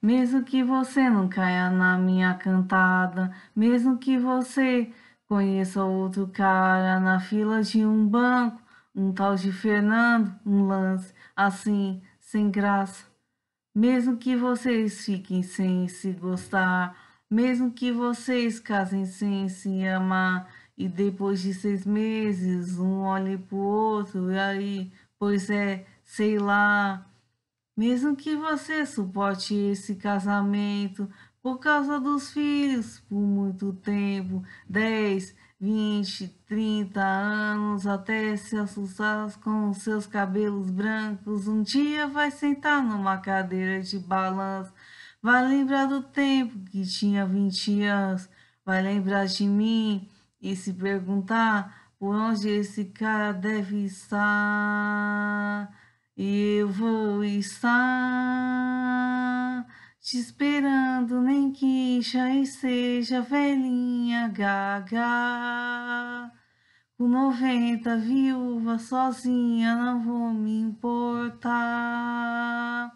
Mesmo que você não caia na minha cantada, mesmo que você conheça outro cara na fila de um banco, um tal de Fernando, um lance assim, sem graça. Mesmo que vocês fiquem sem se gostar, mesmo que vocês casem sem se amar, e depois de seis meses um olhe pro outro, e aí, pois é, sei lá. Mesmo que você suporte esse casamento por causa dos filhos por muito tempo 10, 20, 30 anos até se assustar com seus cabelos brancos. Um dia vai sentar numa cadeira de balanço. Vai lembrar do tempo que tinha 20 anos. Vai lembrar de mim e se perguntar por onde esse cara deve estar. Eu vou estar te esperando, nem que já seja velhinha gaga. Com noventa viúva sozinha, não vou me importar.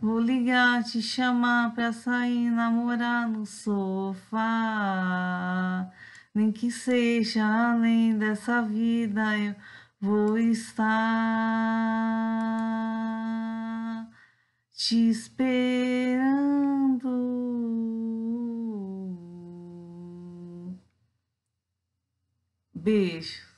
Vou ligar, te chamar pra sair namorar no sofá. Nem que seja além dessa vida, eu vou estar te esperando. Beijo.